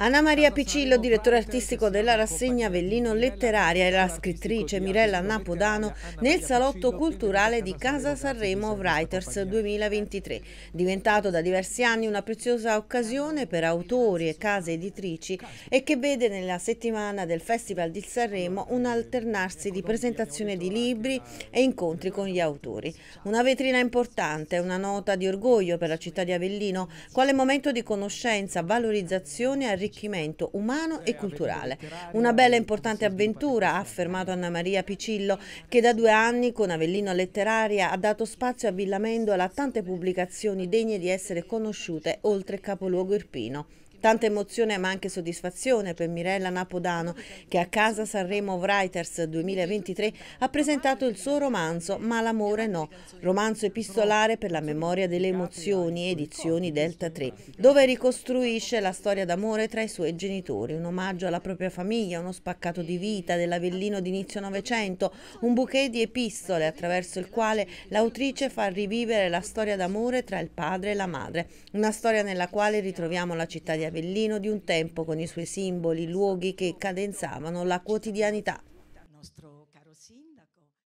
Anna Maria Picillo, direttore artistico della rassegna Avellino Letteraria e la scrittrice Mirella Napodano nel salotto culturale di Casa Sanremo Writers 2023, diventato da diversi anni una preziosa occasione per autori e case editrici e che vede nella settimana del Festival di Sanremo un alternarsi di presentazione di libri e incontri con gli autori. Una vetrina importante, una nota di orgoglio per la città di Avellino, quale momento di conoscenza, valorizzazione e arricchimento arricchimento umano e eh, culturale. Una bella e importante avventura, ha affermato Anna Maria Picillo, che da due anni con Avellino Letteraria ha dato spazio a Villa Mendola a tante pubblicazioni degne di essere conosciute oltre il Capoluogo Irpino. Tanta emozione ma anche soddisfazione per Mirella Napodano che a casa Sanremo Writers 2023 ha presentato il suo romanzo Ma l'amore no, romanzo epistolare per la memoria delle emozioni, edizioni Delta 3, dove ricostruisce la storia d'amore tra i suoi genitori, un omaggio alla propria famiglia, uno spaccato di vita dell'Avellino d'inizio Novecento, un bouquet di epistole attraverso il quale l'autrice fa rivivere la storia d'amore tra il padre e la madre, una storia nella quale ritroviamo la città di Avellino di un tempo con i suoi simboli, luoghi che cadenzavano la quotidianità.